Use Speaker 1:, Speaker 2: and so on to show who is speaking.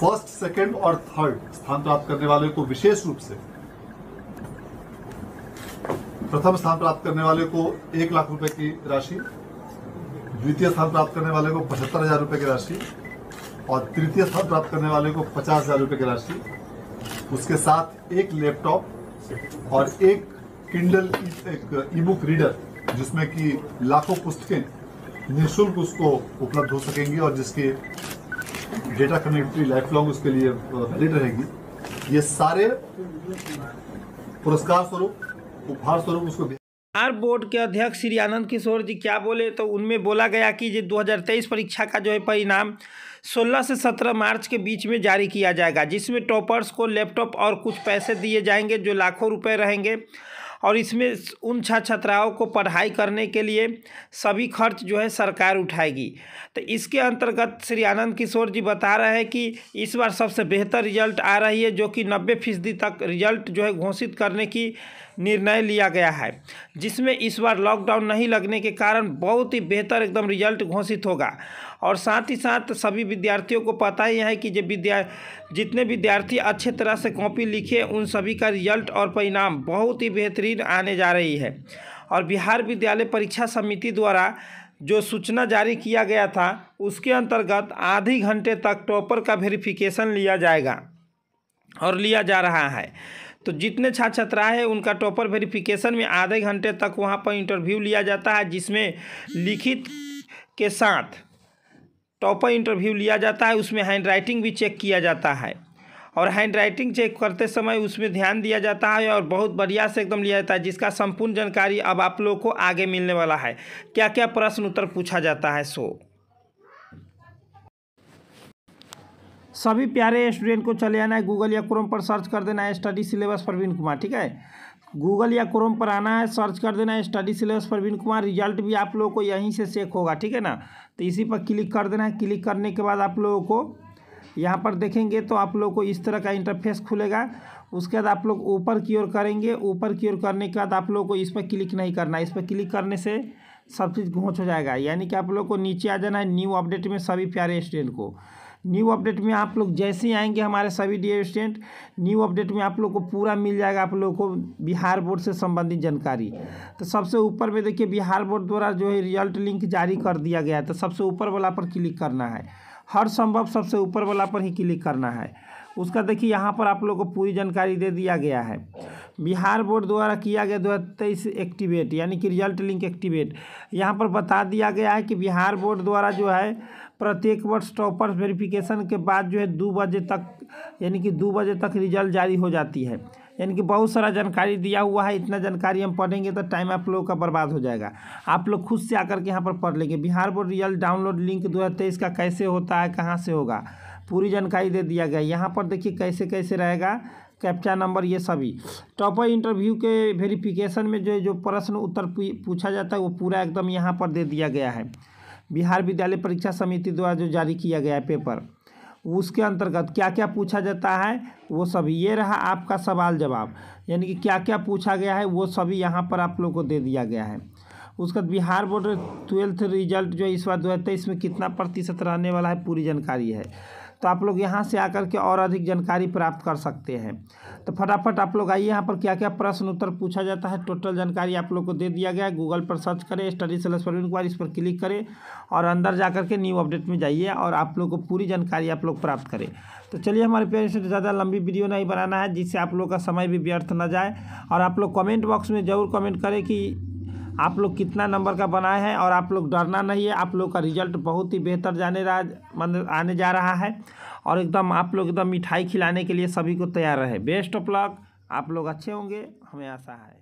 Speaker 1: first second और third स्थान प्राप्त करने वाले को विशेष रूप से प्रथम स्थान प्राप्त करने वाले को एक लाख रुपए की राशि द्वितीय स्थान प्राप्त करने वाले को पचहत्तर हजार रुपए की राशि और तृतीय स्थान प्राप्त करने वाले को पचास हजार रुपए की राशि उसके साथ एक लैपटॉप और एक किंडल एक ई बुक रीडर जिसमें कि लाखों पुस्तकें निःशुल्क उसको उपलब्ध हो सकेंगी और जिसके डेटा कनेक्टिविटी लाइफ लॉन्ग उसके लिए वैलिड रहेगी ये सारे पुरस्कार स्वरूप उपहार स्वरूप उसको
Speaker 2: आर बोर्ड के अध्यक्ष श्री आनंद किशोर जी क्या बोले तो उनमें बोला गया कि जो 2023 परीक्षा का जो है परिणाम 16 से 17 मार्च के बीच में जारी किया जाएगा जिसमें टॉपर्स को लैपटॉप और कुछ पैसे दिए जाएंगे जो लाखों रुपए रहेंगे और इसमें उन छात्र छात्राओं को पढ़ाई करने के लिए सभी खर्च जो है सरकार उठाएगी तो इसके अंतर्गत श्री आनंद किशोर जी बता रहे हैं कि इस बार सबसे बेहतर रिजल्ट आ रही है जो कि नब्बे फीसदी तक रिजल्ट जो है घोषित करने की निर्णय लिया गया है जिसमें इस बार लॉकडाउन नहीं लगने के कारण बहुत ही बेहतर एकदम रिजल्ट घोषित होगा और साथ ही साथ सभी विद्यार्थियों को पता ही है कि जो विद्या जितने विद्यार्थी अच्छे तरह से कॉपी लिखे उन सभी का रिजल्ट और परिणाम बहुत ही बेहतरीन आने जा रही है और बिहार विद्यालय परीक्षा समिति द्वारा जो सूचना जारी किया गया था उसके अंतर्गत आधे घंटे तक टॉपर का वेरिफिकेशन लिया जाएगा और लिया जा रहा है तो जितने छात्र छात्राएँ हैं उनका टॉपर वेरिफिकेशन में आधे घंटे तक वहाँ पर इंटरव्यू लिया जाता है जिसमें लिखित के साथ टॉपर इंटरव्यू लिया जाता है उसमें हैंड राइटिंग भी चेक किया जाता है और हैंड राइटिंग चेक करते समय उसमें ध्यान दिया जाता है और बहुत बढ़िया से एकदम लिया जाता है जिसका संपूर्ण जानकारी अब आप लोगों को आगे मिलने वाला है क्या क्या प्रश्न उत्तर पूछा जाता है सो सभी प्यारे स्टूडेंट को चले आना है गूगल या क्रोम पर सर्च कर देना है स्टडी सिलेबस प्रवीण कुमार ठीक है गूगल या क्रोम पर आना है सर्च कर देना है study syllabus Praveen Kumar result भी आप लोगों को यहीं से चेक होगा ठीक है ना तो इसी पर क्लिक कर देना है क्लिक करने के बाद आप लोगों को यहाँ पर देखेंगे तो आप लोग को इस तरह का इंटरफेस खुलेगा उसके बाद आप लोग ऊपर की ओर करेंगे ऊपर की ओर करने के बाद आप लोग को इस पर क्लिक नहीं करना इस पर क्लिक करने से सब चीज़ घोच हो जाएगा यानी कि आप लोग को नीचे आ जाना है न्यू अपडेट में सभी प्यारे स्टूडेंट को न्यू अपडेट में आप लोग जैसे ही आएंगे हमारे सभी डी स्टूडेंट न्यू अपडेट में आप लोग को पूरा मिल जाएगा आप लोगों को बिहार बोर्ड से संबंधित जानकारी तो सबसे ऊपर में देखिए बिहार बोर्ड द्वारा जो है रिजल्ट लिंक जारी कर दिया गया है तो सबसे ऊपर वाला पर क्लिक करना है हर संभव सबसे ऊपर वाला पर ही क्लिक करना है उसका देखिए यहाँ पर आप लोग को पूरी जानकारी दे दिया गया है बिहार बोर्ड द्वारा किया गया दो हज़ार तेईस एक्टिवेट यानी कि रिजल्ट लिंक एक्टिवेट यहाँ पर बता दिया गया है कि बिहार बोर्ड द्वारा जो है प्रत्येक वर्ष टॉपर्स वेरिफिकेशन के बाद जो है दो बजे तक यानी कि दो बजे तक रिजल्ट जारी हो जाती है यानी कि बहुत सारा जानकारी दिया हुआ है इतना जानकारी हम पढ़ेंगे तो टाइम आप लोगों का बर्बाद हो जाएगा आप लोग खुद से आकर के यहाँ पर पढ़ लेंगे Bihar board result download link दो हज़ार तेईस का कैसे होता है कहाँ से होगा पूरी जानकारी दे दिया गया यहाँ पर देखिए कैसे कैसे रहेगा कैप्चा नंबर ये सभी टॉपर इंटरव्यू के वेरिफिकेशन में जो जो प्रश्न उत्तर पूछा जाता है वो पूरा एकदम यहाँ पर दे दिया गया है बिहार विद्यालय परीक्षा समिति द्वारा जो जारी किया गया है पेपर उसके अंतर्गत क्या क्या पूछा जाता है वो सब ये रहा आपका सवाल जवाब यानी कि क्या क्या पूछा गया है वो सभी यहाँ पर आप लोगों को दे दिया गया है उसका बिहार बोर्ड ट्वेल्थ रिजल्ट जो इस बार दो हज़ार तेईस में कितना प्रतिशत रहने वाला है पूरी जानकारी है तो आप लोग यहाँ से आकर के और अधिक जानकारी प्राप्त कर सकते हैं तो फटाफट आप लोग आइए यहाँ पर क्या क्या प्रश्न उत्तर पूछा जाता है टोटल जानकारी आप लोग को दे दिया गया है गूगल पर सर्च करें स्टडी सेलेस पर इंक्वायर इस पर क्लिक करें और अंदर जा करके न्यू अपडेट में जाइए और आप लोग को पूरी जानकारी आप लोग प्राप्त करें तो चलिए हमारे पेरेंट्स से ज़्यादा लंबी वीडियो नहीं बनाना है जिससे आप लोग का समय भी व्यर्थ ना जाए और आप लोग कमेंट बॉक्स में ज़रूर कमेंट करें कि आप लोग कितना नंबर का बनाए हैं और आप लोग डरना नहीं है आप लोग का रिजल्ट बहुत ही बेहतर जाने रहा मन आने जा रहा है और एकदम आप लोग एकदम मिठाई खिलाने के लिए सभी को तैयार रहे बेस्ट ऑफ लक आप लोग अच्छे होंगे हमें आशा है